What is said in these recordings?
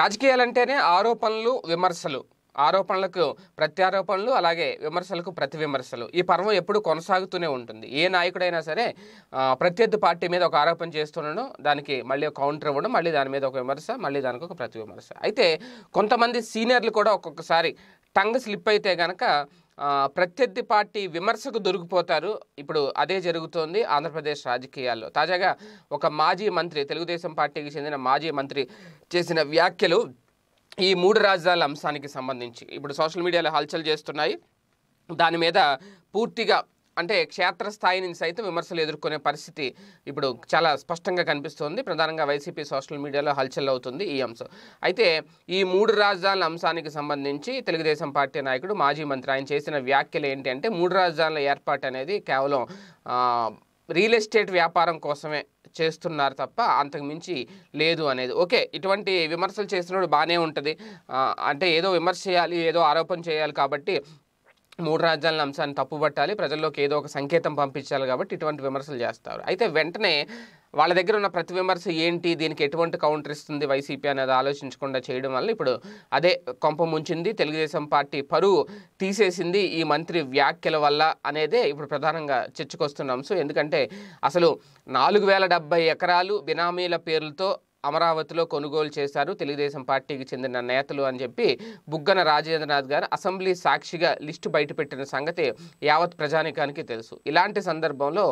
రాజకీయాలంటేనే ఆరోపణలు విమర్శలు ఆరోపణలకు ప్రత్యారోపణలు అలాగే విమర్శలకు ప్రతి విమర్శలు ఈ పర్వం ఎప్పుడు కొనసాగుతూనే ఉంటుంది ఏ నాయకుడైనా సరే ప్రత్యర్థి పార్టీ మీద ఒక ఆరోపణ చేస్తుండడం దానికి మళ్ళీ ఒక కౌంటర్ ఇవ్వడం మళ్ళీ దాని మీద ఒక విమర్శ మళ్ళీ దానికి ఒక ప్రతి విమర్శ అయితే కొంతమంది సీనియర్లు కూడా ఒక్కొక్కసారి టంగ్ స్లిప్ అయితే కనుక ప్రత్యర్థి పార్టీ విమర్శకు దొరికిపోతారు ఇప్పుడు అదే జరుగుతోంది ఆంధ్రప్రదేశ్ రాజకీయాల్లో తాజాగా ఒక మాజీ మంత్రి తెలుగుదేశం పార్టీకి చెందిన మాజీ మంత్రి చేసిన వ్యాఖ్యలు ఈ మూడు రాజధానుల అంశానికి సంబంధించి ఇప్పుడు సోషల్ మీడియాలో హల్చల్ చేస్తున్నాయి దాని మీద పూర్తిగా అంటే క్షేత్రస్థాయి నుంచి అయితే విమర్శలు ఎదుర్కొనే పరిస్థితి ఇప్పుడు చాలా స్పష్టంగా కనిపిస్తోంది ప్రధానంగా వైసీపీ సోషల్ మీడియాలో హల్చల్ అవుతుంది ఈ అంశం అయితే ఈ మూడు రాజధానుల అంశానికి సంబంధించి తెలుగుదేశం పార్టీ నాయకుడు మాజీ మంత్రి ఆయన చేసిన వ్యాఖ్యలు ఏంటి అంటే మూడు రాజధానుల ఏర్పాటు అనేది కేవలం రియల్ ఎస్టేట్ వ్యాపారం కోసమే చేస్తున్నారు తప్ప అంతకుమించి లేదు అనేది ఓకే ఇటువంటి విమర్శలు చేసినప్పుడు బాగానే ఉంటుంది అంటే ఏదో విమర్శ చేయాలి ఏదో ఆరోపణ చేయాలి కాబట్టి మూడు రాజ్యాల అంశాన్ని తప్పుబట్టాలి ప్రజల్లోకి ఏదో ఒక సంకేతం పంపించాలి కాబట్టి ఇటువంటి విమర్శలు చేస్తారు అయితే వెంటనే వాళ్ళ దగ్గర ఉన్న ప్రతి విమర్శ ఏంటి దీనికి ఎటువంటి కౌంటర్ ఇస్తుంది వైసీపీ అనేది ఆలోచించకుండా చేయడం వల్ల ఇప్పుడు అదే కొంప ముంచింది తెలుగుదేశం పార్టీ పరువు తీసేసింది ఈ మంత్రి వ్యాఖ్యల వల్ల అనేదే ఇప్పుడు ప్రధానంగా చర్చకొస్తున్న అంశం ఎందుకంటే అసలు నాలుగు వేల డెబ్బై ఎకరాలు బినామీల పేర్లతో అమరావతిలో కొనుగోలు చేశారు తెలుగుదేశం పార్టీకి చెందిన నేతలు అని చెప్పి బుగ్గన రాజేంద్రనాథ్ గారు అసెంబ్లీ సాక్షిగా లిస్టు బయటపెట్టిన సంగతి యావత్ ప్రజానికానికి తెలుసు ఇలాంటి సందర్భంలో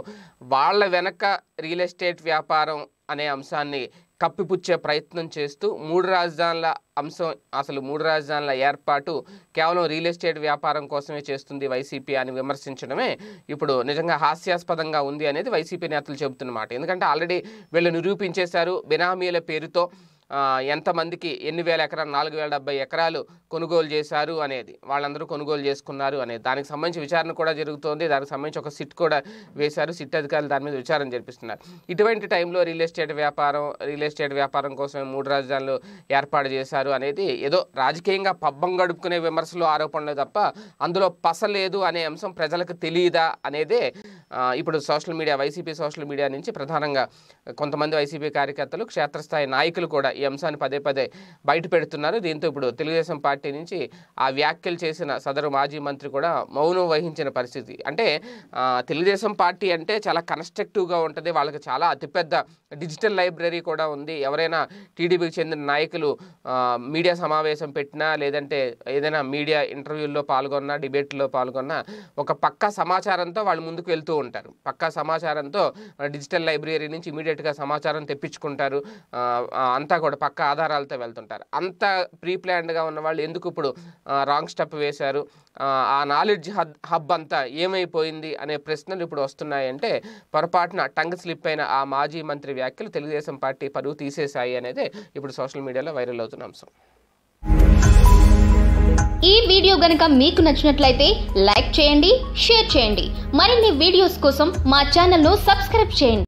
వాళ్ళ వెనక రియల్ ఎస్టేట్ వ్యాపారం అనే అంశాన్ని కప్పిపుచ్చే ప్రయత్నం చేస్తూ మూడు రాజధానుల అంశం అసలు మూడు రాజధానుల ఏర్పాటు కేవలం రియల్ ఎస్టేట్ వ్యాపారం కోసమే చేస్తుంది వైసీపీ అని విమర్శించడమే ఇప్పుడు నిజంగా హాస్యాస్పదంగా ఉంది అనేది వైసీపీ నేతలు చెబుతున్నమాట ఎందుకంటే ఆల్రెడీ వీళ్ళు నిరూపించేశారు బినామీల పేరుతో ఎంతమందికి ఎన్ని వేల ఎకరాలు నాలుగు వేల డెబ్బై ఎకరాలు కొనుగోలు చేశారు అనేది వాళ్ళందరూ కొనుగోలు చేసుకున్నారు అనేది దానికి సంబంధించి విచారణ కూడా జరుగుతోంది దానికి సంబంధించి ఒక సిట్ కూడా వేశారు సిట్ అధికారులు దాని మీద విచారణ జరిపిస్తున్నారు ఇటువంటి టైంలో రియల్ ఎస్టేట్ వ్యాపారం రియల్ ఎస్టేట్ వ్యాపారం కోసం మూడు రాజధానులు ఏర్పాటు చేశారు అనేది ఏదో రాజకీయంగా పబ్బం గడుపుకునే విమర్శలు ఆరోపణలు తప్ప అందులో పసలేదు అనే అంశం ప్రజలకు తెలియదా అనేదే ఇప్పుడు social media YCP social media నుంచి ప్రధానంగా కొంతమంది వైసీపీ కార్యకర్తలు క్షేత్రస్థాయి నాయకులు కూడా ఈ అంశాన్ని పదే పదే బయట పెడుతున్నారు దీంతో ఇప్పుడు తెలుగుదేశం పార్టీ నుంచి ఆ వ్యాఖ్యలు చేసిన సదరు మాజీ మంత్రి కూడా మౌనం వహించిన పరిస్థితి అంటే తెలుగుదేశం పార్టీ అంటే చాలా కన్స్ట్రక్టివ్గా ఉంటుంది వాళ్ళకి చాలా అతిపెద్ద డిజిటల్ లైబ్రరీ కూడా ఉంది ఎవరైనా టీడీపీకి చెందిన నాయకులు మీడియా సమావేశం పెట్టినా లేదంటే ఏదైనా మీడియా ఇంటర్వ్యూల్లో పాల్గొన్నా డిబేట్లో పాల్గొన్నా ఒక పక్కా సమాచారంతో వాళ్ళు ముందుకు వెళ్తూ ఉంటారు పక్కా సమాచారంతో డిజిటల్ లైబ్రరీ నుంచి ఇమీడియట్గా సమాచారం తెప్పించుకుంటారు అంతా కూడా పక్క ఆధారాలతో వెళ్తుంటారు అంత ప్రీ ప్లాన్డ్గా ఉన్న వాళ్ళు ఎందుకు ఇప్పుడు రాంగ్ స్టెప్ వేశారు ఆ నాలెడ్జ్ హబ్ అంతా ఏమైపోయింది అనే ప్రశ్నలు ఇప్పుడు వస్తున్నాయంటే పొరపాటున టంగ్ స్లిప్ అయిన ఆ మాజీ మంత్రి వ్యాఖ్యలు తెలుగుదేశం పార్టీ పరువు తీసేశాయి అనేది ఇప్పుడు సోషల్ మీడియాలో వైరల్ అవుతున్న అంశం ఈ వీడియో గనుక మీకు నచ్చినట్లయితే లైక్ చేయండి షేర్ చేయండి మరిన్ని వీడియోస్ కోసం మా ఛానల్ను సబ్స్క్రైబ్ చేయండి